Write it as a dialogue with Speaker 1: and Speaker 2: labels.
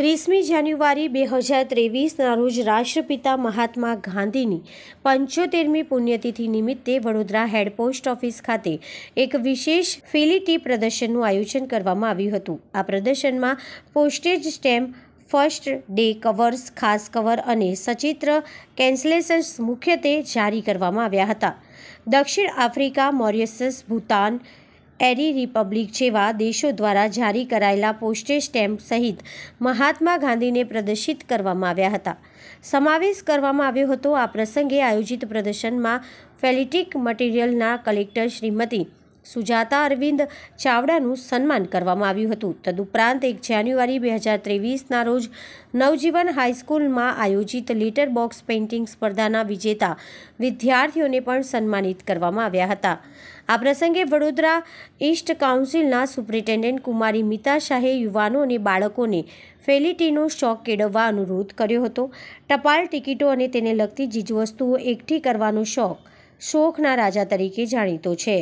Speaker 1: ત્રીસમી જાન્યુઆરી બે હજાર ત્રેવીસના રોજ રાષ્ટ્રપિતા મહાત્મા ગાંધીની પંચોતેરમી પુણ્યતિથિ નિમિત્તે વડોદરા હેડપોસ્ટ ઓફિસ ખાતે એક વિશેષ ફિલિટી પ્રદર્શનનું આયોજન કરવામાં આવ્યું હતું આ પ્રદર્શનમાં postage stamp first day covers ખાસ કવર અને સચિત્ર કેન્સલેશન્સ મુખ્યત્વે જારી કરવામાં આવ્યા હતા દક્ષિણ આફ્રિકા મોરિશિયસ ભૂતાન એરી રિપબ્લિક જેવા દેશો દ્વારા જારી કરાયેલા પોસ્ટે સ્ટેમ્પ સહિત મહાત્મા ગાંધીને પ્રદર્શિત કરવામાં આવ્યા હતા સમાવેશ કરવામાં આવ્યો હતો આ પ્રસંગે આયોજિત પ્રદર્શનમાં ફેલિટિક મટીરિયલના કલેક્ટર શ્રીમતી સુજાતા અરવિંદ ચાવડાનું સન્માન કરવામાં આવ્યું હતું તદુપરાંત એક જાન્યુઆરી બે હજાર ત્રેવીસના રોજ નવજીવન હાઈસ્કૂલમાં આયોજિત લીટર બોક્સ પેઇન્ટિંગ સ્પર્ધાના વિજેતા વિદ્યાર્થીઓને પણ સન્માનિત કરવામાં આવ્યા હતા આ પ્રસંગે વડોદરા ઈસ્ટ કાઉન્સિલના સુપ્રિન્ટેન્ડન્ટ કુમારી મિતા શાહે યુવાનો અને બાળકોને ફેલિટીનો શોખ કેળવવા અનુરોધ કર્યો હતો ટપાલ ટિકિટો અને તેને લગતી ચીજવસ્તુઓ એકઠી કરવાનો શોખ શોખના રાજા તરીકે જાણીતો છે